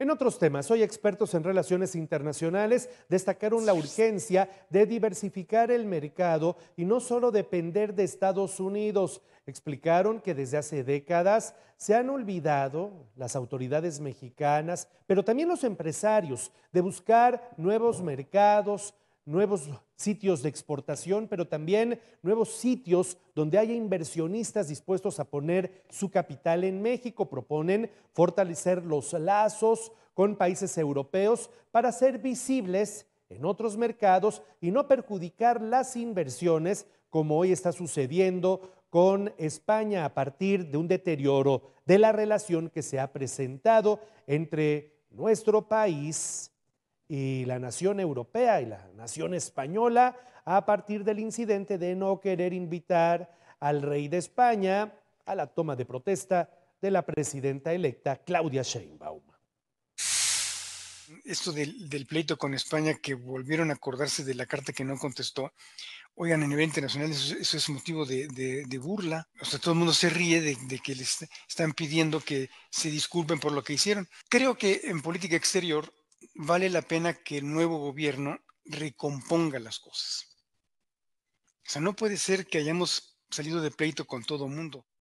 En otros temas, hoy expertos en relaciones internacionales destacaron la urgencia de diversificar el mercado y no solo depender de Estados Unidos. Explicaron que desde hace décadas se han olvidado las autoridades mexicanas, pero también los empresarios, de buscar nuevos mercados, nuevos sitios de exportación, pero también nuevos sitios donde haya inversionistas dispuestos a poner su capital en México. Proponen fortalecer los lazos con países europeos para ser visibles en otros mercados y no perjudicar las inversiones como hoy está sucediendo con España a partir de un deterioro de la relación que se ha presentado entre nuestro país y la nación europea y la nación española a partir del incidente de no querer invitar al rey de España a la toma de protesta de la presidenta electa Claudia Sheinbaum. Esto del, pleito con España que volvieron a acordarse de la carta que no contestó, oigan, a nivel internacional eso, es motivo de, burla. O sea, todo el mundo se ríe de, de, que les están pidiendo que se disculpen por lo que hicieron. Creo que en política exterior vale la pena que el nuevo gobierno recomponga las cosas. O sea, no puede ser que hayamos salido de pleito con todo mundo.